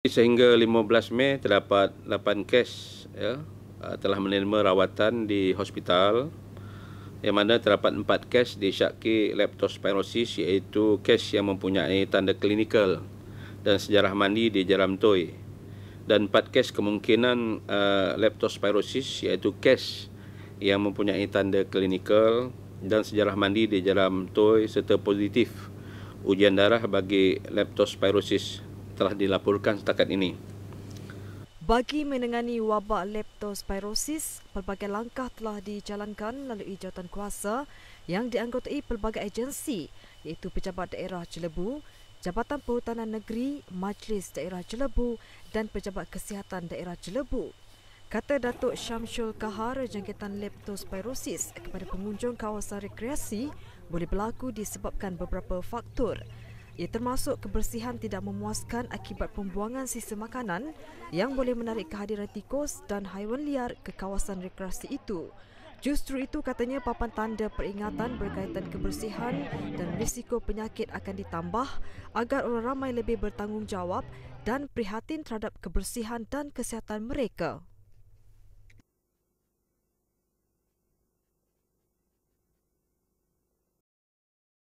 Sehingga 15 Mei terdapat 8 kes ya, uh, telah menerima rawatan di hospital yang mana terdapat 4 kes disyaki leptospirosis iaitu kes yang mempunyai tanda klinikal dan sejarah mandi di jeram toy dan 4 kes kemungkinan uh, leptospirosis iaitu kes yang mempunyai tanda klinikal dan sejarah mandi di jeram toy serta positif ujian darah bagi leptospirosis telah dilaporkan setakat ini. Bagi menangani wabak leptospirosis, pelbagai langkah telah dijalankan melalui jawatan kuasa yang dianggotai pelbagai agensi iaitu Pejabat Daerah Jelebu, Jabatan Perhutanan Negeri, Majlis Daerah Jelebu dan Pejabat Kesihatan Daerah Jelebu. Kata Datuk Syamsul Kahar, jangkitan leptospirosis kepada pengunjung kawasan rekreasi boleh berlaku disebabkan beberapa faktor ia termasuk kebersihan tidak memuaskan akibat pembuangan sisa makanan yang boleh menarik kehadiran tikus dan haiwan liar ke kawasan rekreasi itu. Justru itu katanya papan tanda peringatan berkaitan kebersihan dan risiko penyakit akan ditambah agar orang ramai lebih bertanggungjawab dan prihatin terhadap kebersihan dan kesihatan mereka.